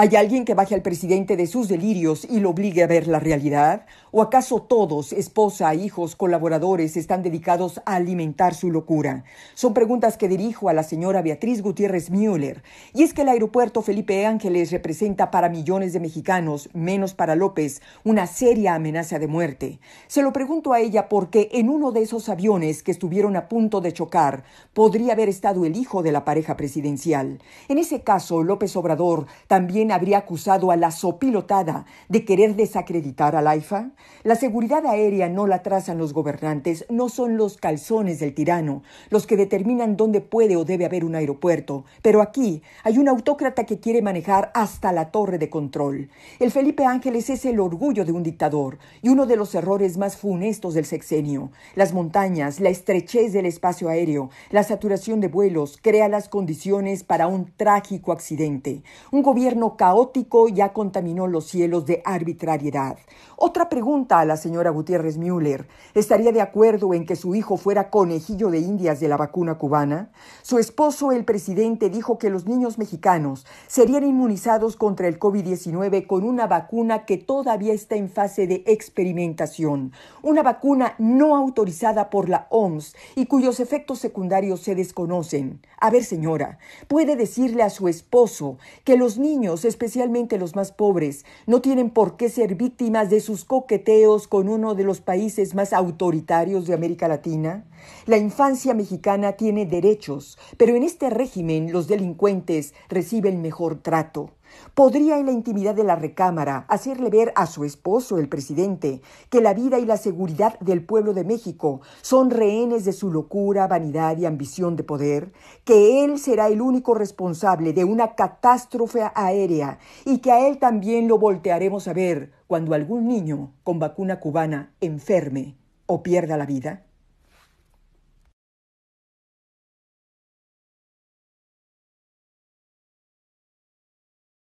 ¿Hay alguien que baje al presidente de sus delirios y lo obligue a ver la realidad? ¿O acaso todos, esposa, hijos, colaboradores, están dedicados a alimentar su locura? Son preguntas que dirijo a la señora Beatriz Gutiérrez Müller. Y es que el aeropuerto Felipe Ángeles representa para millones de mexicanos, menos para López, una seria amenaza de muerte. Se lo pregunto a ella porque en uno de esos aviones que estuvieron a punto de chocar podría haber estado el hijo de la pareja presidencial. En ese caso, López Obrador también habría acusado a la sopilotada de querer desacreditar la AIFA? La seguridad aérea no la trazan los gobernantes, no son los calzones del tirano los que determinan dónde puede o debe haber un aeropuerto, pero aquí hay un autócrata que quiere manejar hasta la torre de control. El Felipe Ángeles es el orgullo de un dictador y uno de los errores más funestos del sexenio. Las montañas, la estrechez del espacio aéreo, la saturación de vuelos crea las condiciones para un trágico accidente. Un gobierno caótico ya contaminó los cielos de arbitrariedad. Otra pregunta a la señora Gutiérrez Müller. ¿Estaría de acuerdo en que su hijo fuera conejillo de indias de la vacuna cubana? Su esposo, el presidente, dijo que los niños mexicanos serían inmunizados contra el COVID-19 con una vacuna que todavía está en fase de experimentación. Una vacuna no autorizada por la OMS y cuyos efectos secundarios se desconocen. A ver, señora, ¿puede decirle a su esposo que los niños especialmente los más pobres, no tienen por qué ser víctimas de sus coqueteos con uno de los países más autoritarios de América Latina? La infancia mexicana tiene derechos, pero en este régimen los delincuentes reciben mejor trato. Podría en la intimidad de la recámara hacerle ver a su esposo, el presidente, que la vida y la seguridad del pueblo de México son rehenes de su locura, vanidad y ambición de poder, que él será el único responsable de una catástrofe aérea y que a él también lo voltearemos a ver cuando algún niño con vacuna cubana enferme o pierda la vida.